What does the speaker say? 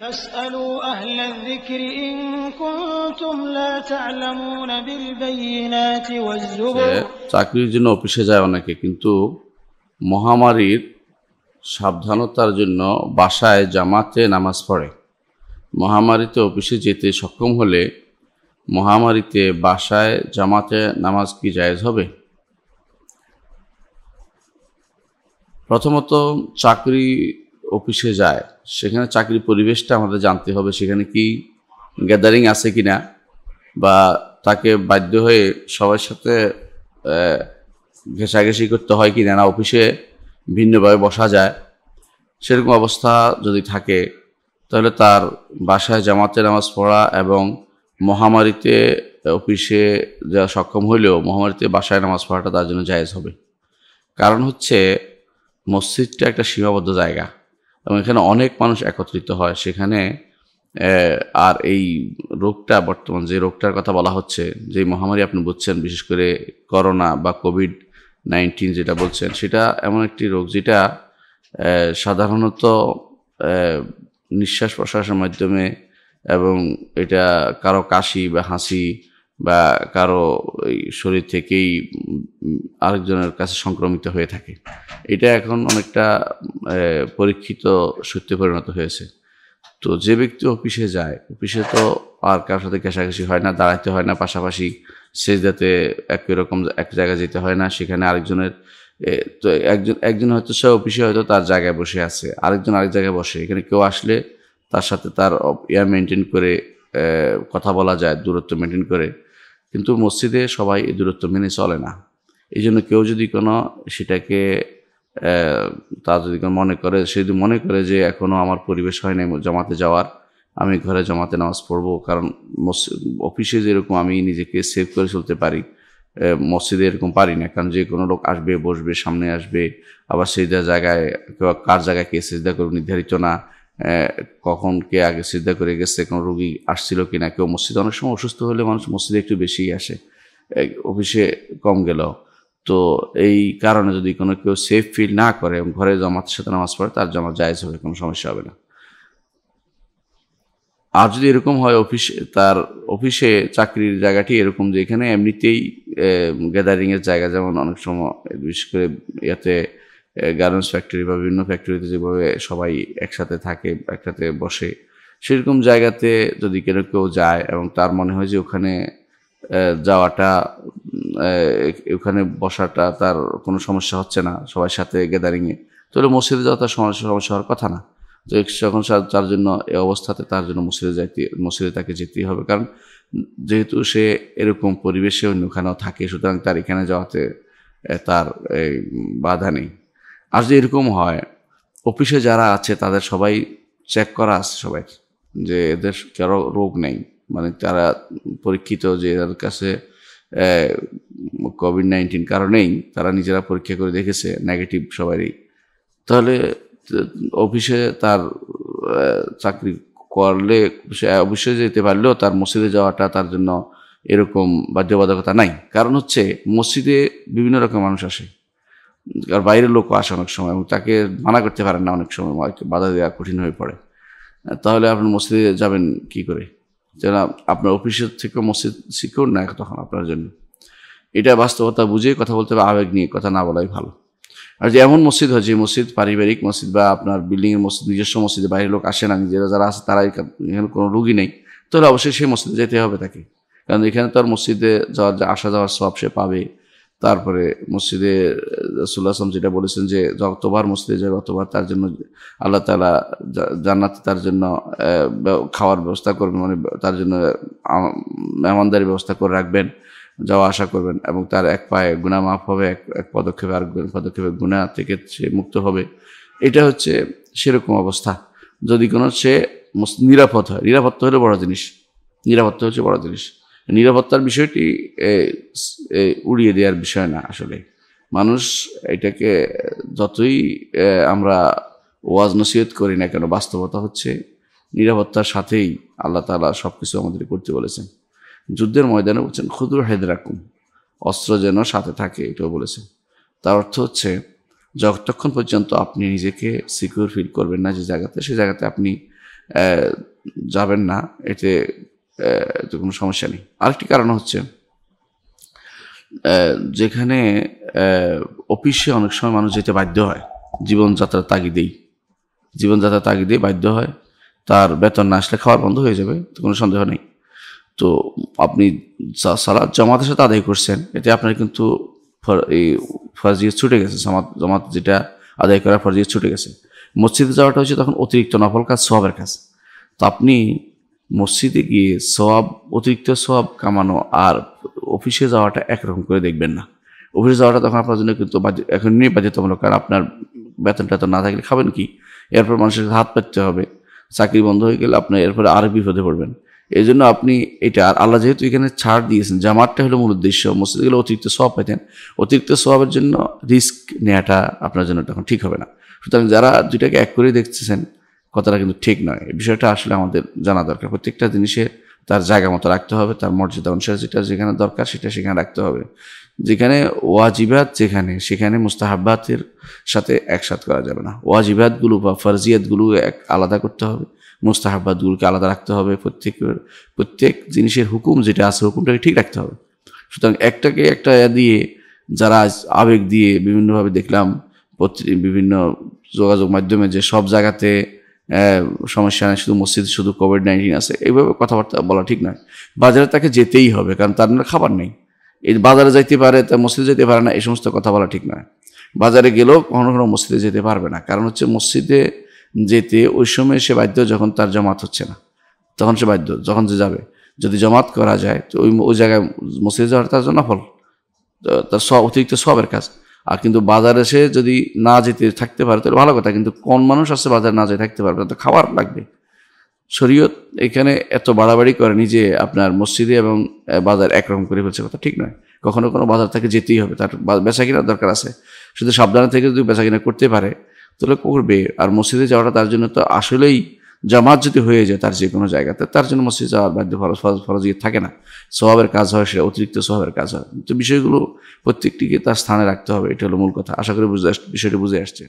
চাকরির জন্য অফিসে যায় অনেকে কিন্তু মহামারীর সাবধানতার জন্য বাসায় জামাতে নামাজ পড়ে মহামারীতে অফিসে যেতে সক্ষম হলে মহামারীতে বাসায় জামাতে নামাজ কি জায়জ হবে প্রথমত চাকরি অফিসে যায় সেখানে চাকরির পরিবেশটা আমাদের জানতে হবে সেখানে কি গ্যাদারিং আছে কি না বা তাকে বাধ্য হয়ে সবার সাথে ঘেঁষাঘেঁষি করতে হয় কি না অফিসে ভিন্নভাবে বসা যায় সেরকম অবস্থা যদি থাকে তাহলে তার বাসায় জামাতে নামাজ পড়া এবং মহামারীতে অফিসে যা সক্ষম হইলেও মহামারীতে বাসায় নামাজ পড়াটা তার জন্য জায়জ হবে কারণ হচ্ছে মসজিদটা একটা সীমাবদ্ধ জায়গা এবং এখানে অনেক মানুষ একত্রিত হয় সেখানে আর এই রোগটা বর্তমান যে রোগটার কথা বলা হচ্ছে যে মহামারী আপনি বুঝছেন বিশেষ করে করোনা বা কোভিড নাইন্টিন যেটা বলছেন সেটা এমন একটি রোগ যেটা সাধারণত নিঃশ্বাস প্রশ্বাসের মাধ্যমে এবং এটা কারো কাশি বা হাসি বা কারো এই শরীর থেকেই আরেকজনের কাছে সংক্রমিত হয়ে থাকে এটা এখন অনেকটা পরীক্ষিত সত্যি পরিণত হয়েছে তো যে ব্যক্তি অফিসে যায় অফিসে তো আর কারোর সাথে ঘেঁষাঘেঁষি হয় না দাঁড়াইতে হয় না পাশাপাশি সে যাতে একই রকম এক জায়গায় যেতে হয় না সেখানে আরেকজনের তো একজন একজন হয়তো সে অফিসে হয়তো তার জায়গায় বসে আছে আরেকজন আরেক জায়গায় বসে এখানে কেউ আসলে তার সাথে তার ইয়া মেনটেন করে কথা বলা যায় দূরত্ব মেনটেন করে কিন্তু মসজিদে সবাই এই দূরত্ব মেনে চলে না এই জন্য কেউ যদি কোনো সেটাকে তা যদি মনে করে সে যদি মনে করে যে এখনও আমার পরিবেশ হয় জমাতে যাওয়ার আমি ঘরে জমাতে নামাজ পড়বো কারণ অফিসে যেরকম আমি নিজেকে সেভ করে চলতে পারি মসজিদে এরকম পারি না কারণ যে কোনো লোক আসবে বসবে সামনে আসবে আবার সেই জায়গায় কার জায়গায় কে সেজদা করবে নির্ধারিত না কখন কে আগে সিদ্ধা করে গেছে কোনো রুগী আসছিল কি না কেউ মসজিদে অনেক সময় অসুস্থ হলে মানুষ মসজিদে একটু বেশি আসে অফিসে কম গেল তো এই কারণে যদি কোনো কেউ সেফ ফিল না করে ঘরে জমাতের সাথে নামাজ পড়ে তার জমা জায়জ হবে কোনো সমস্যা হবে না আর যদি এরকম হয় অফিসে তার অফিসে চাকরির জায়গাটি এরকম যে এখানে এমনিতেই গ্যাদারিংয়ের জায়গা যেমন অনেক সময় বিশেষ করে ইয়াতে গার্মেন্টস ফ্যাক্টরি বা বিভিন্ন ফ্যাক্টরিতে যেভাবে সবাই একসাথে থাকে একসাথে বসে সেরকম জায়গাতে যদি কেউ কেউ যায় এবং তার মনে হয় যে ওখানে যাওয়াটা ওখানে বসাটা তার কোনো সমস্যা হচ্ছে না সবার সাথে গ্যাদারিংয়ে তাহলে মসজিদে যাওয়া তার সমস্যা সমস্যা হওয়ার কথা না তো যখন তার জন্য এ অবস্থাতে তার জন্য মসজিদে যাইতে মসজিদে তাকে যেতেই হবে কারণ যেহেতু সে এরকম পরিবেশে অন্যখানেও থাকে সুতরাং তার এখানে যাওয়াতে তার বাধা নেই আর যদি এরকম হয় অফিসে যারা আছে তাদের সবাই চেক করা আছে সবাই যে এদের কারো রোগ নেই মানে তারা পরীক্ষিত যে এদের কাছে কোভিড নাইন্টিন কারো নেই তারা নিজেরা পরীক্ষা করে দেখেছে নেগেটিভ সবারই তাহলে অফিসে তার চাকরি করলে অফিসে অবশ্যই যেতে পারলেও তার মসজিদে যাওয়াটা তার জন্য এরকম বাধ্যবাধকতা নাই কারণ হচ্ছে মসজিদে বিভিন্ন রকম মানুষ আসে আর বাইরের লোকও আসে অনেক সময় তাকে মানা করতে পারেন না অনেক সময় বাধা দেওয়া কঠিন হয়ে পড়ে তাহলে আপনি মসজিদে যাবেন কি করে যেন আপনার অফিসের থেকে মসজিদ সিকিউর না তখন আপনার জন্য এটা বাস্তবতা বুঝে কথা বলতে হবে আবেগ নিয়ে কথা না বলাই ভালো আর যে এমন মসজিদ হয় যে মসজিদ পারিবারিক মসজিদ বা আপনার বিল্ডিংয়ের মসজিদ নিজস্ব মসজিদে বাইরের লোক আসে না নিজেরা যারা আছে তারা এখানে কোনো রুগী নেই তাহলে অবশ্যই সেই মসজিদে যেতে হবে তাকে কারণ এখানে তো আর মসজিদে যাওয়ার আসা যাওয়ার সব সে পাবে তারপরে মসজিদে আসলাম যেটা বলেছেন যে যতবার মসজিদে যায় অক্টোবর তার জন্য আল্লাহ তালা জান্নাত তার জন্য খাওয়ার ব্যবস্থা করবেন মানে তার জন্য মেহমানদারি ব্যবস্থা করে রাখবেন যাওয়া আশা করবেন এবং তার এক পায়ে গুণা মাফ হবে এক এক পদক্ষেপে আর পদক্ষেপে গুণা থেকে সে মুক্ত হবে এটা হচ্ছে সেরকম অবস্থা যদি কোনো সে নিরাপদ হয় নিরাপত্তা হলে বড় জিনিস নিরাপত্তা হচ্ছে বড় জিনিস নিরাপত্তার বিষয়টি উড়িয়ে দেওয়ার বিষয় না আসলে মানুষ এটাকে যতই আমরা ওয়াজ নসিহত করি না কেন বাস্তবতা হচ্ছে নিরাপত্তার সাথেই আল্লাহ তালা সব কিছু আমাদের করতে বলেছেন যুদ্ধের ময়দানে বলছেন ক্ষুদ্র হেদরাকুম অস্ত্র যেন সাথে থাকে এটাও বলেছেন তার অর্থ হচ্ছে যতক্ষণ পর্যন্ত আপনি নিজেকে সিকিউর ফিল করবেন না যে জায়গাতে সে জায়গাতে আপনি যাবেন না এতে তো কোনো সমস্যা নেই আরেকটি কারণ হচ্ছে যেখানে অফিসে অনেক সময় মানুষ যেতে বাধ্য হয় জীবনযাত্রার তাগিদেই জীবনযাত্রার তাগিদেই বাধ্য হয় তার বেতন না আসলে খাওয়ার বন্ধ হয়ে যাবে তো কোনো সন্দেহ নেই তো আপনি সারা জমাতের সাথে আদায় করছেন এতে আপনার কিন্তু এই ফরজিয়ত ইয়ে ছুটে গেছে জামাত জমাত যেটা আদায় করার ফরজিয়ত ইয়ে ছুটে গেছে মসজিদে যাওয়াটা হচ্ছে তখন অতিরিক্ত নফল কাজ সবের কাজ তো আপনি মসজিদে গিয়ে সব অতিরিক্ত সব কামানো আর অফিসে যাওয়াটা একরকম করে দেখবেন না অফিসে যাওয়াটা তখন আপনার জন্য কিন্তু এখন নিয়ে বাধ্যতামূলক কারণ আপনার বেতন টেতন না থাকলে খাবেন কি এরপর মানুষের হাত পাততে হবে চাকরি বন্ধ হয়ে গেলে আপনার এরপরে আরও বিপদে পড়বেন এই জন্য আপনি এটা আর আল্লাহ যেহেতু এখানে ছাড় দিয়েছেন জামারটা হলো মূল উদ্দেশ্য মসজিদে গেলে অতিরিক্ত সব পেতেন অতিরিক্ত সবের জন্য রিস্ক নেওয়াটা আপনার জন্য তখন ঠিক হবে না সুতরাং যারা দুইটাকে এক করে দেখতেছেন কথাটা কিন্তু ঠিক নয় এই বিষয়টা আসলে আমাদের জানা দরকার প্রত্যেকটা জিনিসে তার জায়গা মতো রাখতে হবে তার মর্যাদা অনুসারে যেটা যেখানে দরকার সেটা সেখানে রাখতে হবে যেখানে ওয়াজিবাদ যেখানে সেখানে মুস্তাহাব্বাতের সাথে একসাথ করা যাবে না ওয়াজিবাদগুলো বা ফরজিয়াতগুলো এক আলাদা করতে হবে মুস্তাহাবাদগুলোকে আলাদা রাখতে হবে প্রত্যেক প্রত্যেক জিনিসের হুকুম যেটা আছে হুকুমটাকে ঠিক রাখতে হবে সুতরাং একটাকে একটা দিয়ে যারা আবেগ দিয়ে বিভিন্নভাবে দেখলাম বিভিন্ন যোগাযোগ মাধ্যমে যে সব জায়গাতে সমস্যা নেই শুধু মসজিদ শুধু কোভিড নাইন্টিন আছে এইভাবে কথাবার্তা বলা ঠিক নয় বাজারে তাকে যেতেই হবে কারণ তার খাবার নেই এই বাজারে যাইতে পারে তা মসজিদে যেতে পারে না এই সমস্ত কথা বলা ঠিক নয় বাজারে গেলেও কখনো কখনো মসজিদে যেতে পারবে না কারণ হচ্ছে মসজিদে যেতে ওই সময় সে বাধ্য যখন তার জমাত হচ্ছে না তখন সে বাধ্য যখন যে যাবে যদি জমাত করা যায় তো ওই ওই জায়গায় মসজিদে যাওয়ার তার জন্য ফল তার সব অতিরিক্ত সবের কাজ আর কিন্তু বাজারে এসে যদি না যেতে থাকতে পারে তাহলে ভালো কথা কিন্তু কোন মানুষ আসছে বাজার না যেয়ে থাকতে পারবে তো খাবার লাগবে শরীয়ত এখানে এত বাড়াবাড়ি করেনি যে আপনার মসজিদে এবং বাজার একরকম করে ফেলছে কথা ঠিক নয় কখনো কোনো বাজার তাকে যেতেই হবে তার বেচা কিনার দরকার আছে শুধু সাবধানে থেকে যদি বেচা কিনা করতে পারে তাহলে করবে আর মসজিদে যাওয়াটা তার জন্য তো আসলেই জামাত যদি হয়ে যায় তার যে কোনো জায়গাতে তার জন্য মসজিদ যাওয়ার বাধ্য ফরজ ফরজ ফরজ ইয়ে থাকে না স্বভাবের কাজ হয় সেটা অতিরিক্ত স্বভাবের কাজ হয় তো বিষয়গুলো প্রত্যেকটিকে তার স্থানে রাখতে হবে এটা হলো মূল কথা আশা করি বুঝে বিষয়টি বুঝে আসছে